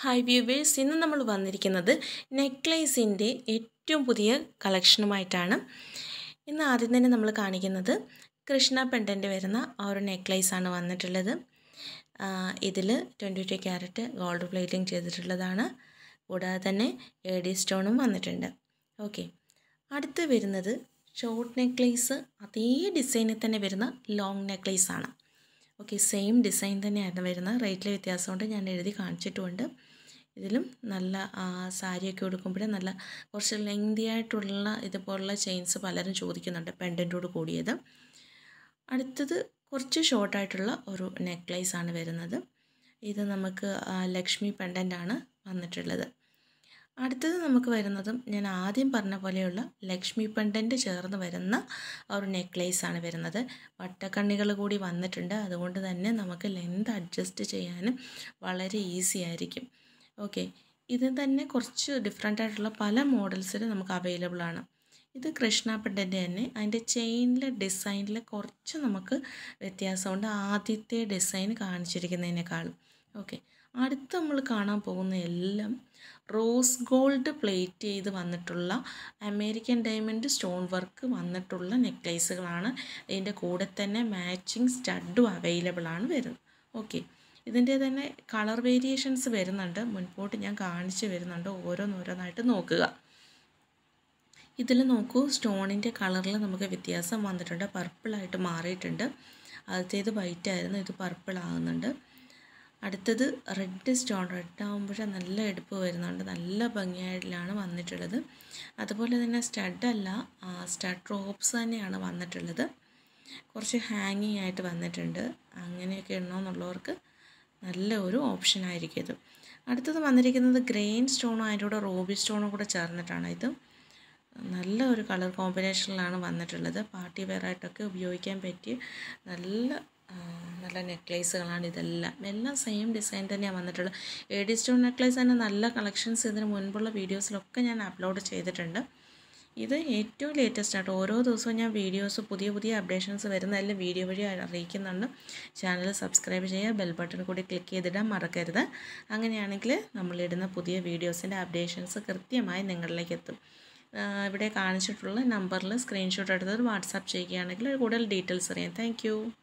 hi viewers ഇന്ന് നമ്മൾ വന്നിരിക്കുന്നത് നെക്ലേസിൻ്റെ ഏറ്റവും പുതിയ കളക്ഷനുമായിട്ടാണ് ഇന്ന് ആദ്യം തന്നെ നമ്മൾ കാണിക്കുന്നത് കൃഷ്ണ പെണ്ടൻ്റ് വരുന്ന ആ ഒരു നെക്ലേസാണ് വന്നിട്ടുള്ളത് ഇതിൽ twenty two carat gold plating ചെയ്തിട്ടുള്ളതാണ് കൂടാതെ തന്നെ എ ഡി സ്റ്റോണും വന്നിട്ടുണ്ട് ഓക്കെ അടുത്ത് വരുന്നത് ഷോർട്ട് നെക്ലേസ് അതേ ഡിസൈനിൽ തന്നെ വരുന്ന ലോങ് നെക്ലേസാണ് ഓക്കെ സെയിം ഡിസൈൻ തന്നെയായിരുന്നു വരുന്നത് റേറ്റിലെ വ്യത്യാസം കൊണ്ട് ഞാൻ എഴുതി കാണിച്ചിട്ടുമുണ്ട് ഇതിലും നല്ല സാരിയൊക്കെ ഉടുക്കുമ്പോഴേ നല്ല കുറച്ച് ലെങ്തി ആയിട്ടുള്ള ഇതുപോലുള്ള ചെയിൻസ് പലരും ചോദിക്കുന്നുണ്ട് പെൻഡൻറ്റോട് കൂടിയത് അടുത്തത് കുറച്ച് ഷോർട്ടായിട്ടുള്ള ഒരു നെക്ലൈസ് ആണ് വരുന്നത് ഇത് നമുക്ക് ലക്ഷ്മി പെൻഡൻ്റാണ് വന്നിട്ടുള്ളത് അടുത്തത് നമുക്ക് വരുന്നതും ഞാൻ ആദ്യം പറഞ്ഞ പോലെയുള്ള ലക്ഷ്മി പെണ്ടൻ്റ് ചേർന്ന് വരുന്ന ഒരു നെക്ലേസ് ആണ് വരുന്നത് വട്ടക്കണ്ണികൾ കൂടി വന്നിട്ടുണ്ട് അതുകൊണ്ട് തന്നെ നമുക്ക് ലെങ്ത് അഡ്ജസ്റ്റ് ചെയ്യാനും വളരെ ഈസി ആയിരിക്കും ഓക്കെ ഇത് തന്നെ കുറച്ച് ഡിഫറെൻ്റ് ആയിട്ടുള്ള പല മോഡൽസിൽ നമുക്ക് അവൈലബിൾ ആണ് ഇത് കൃഷ്ണ പണ്ടൻ്റെ തന്നെ അതിൻ്റെ ചെയിനിലെ ഡിസൈനിൽ കുറച്ച് നമുക്ക് വ്യത്യാസമുണ്ട് ആദ്യത്തെ ഡിസൈൻ കാണിച്ചിരിക്കുന്നതിനേക്കാളും ഓക്കെ അടുത്ത് നമ്മൾ കാണാൻ പോകുന്ന എല്ലാം റോസ് ഗോൾഡ് പ്ലേറ്റ് ചെയ്ത് വന്നിട്ടുള്ള അമേരിക്കൻ ഡയമണ്ട് സ്റ്റോൺ വർക്ക് വന്നിട്ടുള്ള നെക്ലേസുകളാണ് ഇതിൻ്റെ കൂടെ തന്നെ മാച്ചിങ് സ്റ്റഡും അവൈലബിൾ ആണ് വരുന്നത് ഓക്കെ ഇതിൻ്റെ തന്നെ കളർ വേരിയേഷൻസ് വരുന്നുണ്ട് മുൻപോട്ട് ഞാൻ കാണിച്ചു വരുന്നുണ്ട് ഓരോന്നോരോന്നായിട്ട് നോക്കുക ഇതിൽ നോക്കൂ സ്റ്റോണിൻ്റെ കളറിൽ നമുക്ക് വ്യത്യാസം വന്നിട്ടുണ്ട് പർപ്പിളായിട്ട് മാറിയിട്ടുണ്ട് ആദ്യത്തേത് വൈറ്റ് ആയിരുന്നു ഇത് പർപ്പിൾ ആകുന്നുണ്ട് അടുത്തത് റെഡ് സ്റ്റോൺ റെഡ് ആകുമ്പോഴേ നല്ല എടുപ്പ് വരുന്നുണ്ട് നല്ല ഭംഗിയായിട്ടാണ് വന്നിട്ടുള്ളത് അതുപോലെ തന്നെ സ്റ്റഡല്ല സ്റ്റഡ് റോപ്സ് തന്നെയാണ് വന്നിട്ടുള്ളത് കുറച്ച് ഹാങ്ങിങ് ആയിട്ട് വന്നിട്ടുണ്ട് അങ്ങനെയൊക്കെ എണ്ണോന്നുള്ളവർക്ക് നല്ല ഒരു ഓപ്ഷൻ ആയിരിക്കും ഇത് അടുത്തത് വന്നിരിക്കുന്നത് ഗ്രെയിൻ സ്റ്റോണും അതിൻ്റെ കൂടെ റോബി സ്റ്റോണും കൂടെ ചേർന്നിട്ടാണ് ഇത് നല്ല ഒരു കളർ കോമ്പിനേഷനിലാണ് വന്നിട്ടുള്ളത് പാർട്ടി വെയർ ആയിട്ടൊക്കെ ഉപയോഗിക്കാൻ പറ്റിയ നല്ല നല്ല നെക്ലേസുകളാണ് ഇതെല്ലാം എല്ലാം സെയിം ഡിസൈൻ തന്നെയാണ് വന്നിട്ടുള്ളത് എ ഡി സ്റ്റോൺ നെക്ലേസ് തന്നെ നല്ല കളക്ഷൻസ് ഇതിന് മുൻപുള്ള വീഡിയോസിലൊക്കെ ഞാൻ അപ്ലോഡ് ചെയ്തിട്ടുണ്ട് ഇത് ഏറ്റവും ലേറ്റസ്റ്റ് ആയിട്ട് ഓരോ ദിവസവും ഞാൻ വീഡിയോസ് പുതിയ പുതിയ അപ്ഡേഷൻസ് വരുന്നതെല്ലാം വീഡിയോ വഴി അറിയിക്കുന്നുണ്ട് ചാനൽ സബ്സ്ക്രൈബ് ചെയ്യുക ബെൽ ബട്ടൺ കൂടി ക്ലിക്ക് ചെയ്തിടാൻ മറക്കരുത് അങ്ങനെയാണെങ്കിൽ നമ്മളിടുന്ന പുതിയ വീഡിയോസിൻ്റെ അപ്ഡേഷൻസ് കൃത്യമായി നിങ്ങളിലേക്ക് എത്തും ഇവിടെ കാണിച്ചിട്ടുള്ള നമ്പറിൽ സ്ക്രീൻഷോട്ട് എടുത്തത് വാട്സാപ്പ് ചെയ്യുകയാണെങ്കിൽ കൂടുതൽ ഡീറ്റെയിൽസ് അറിയാം താങ്ക്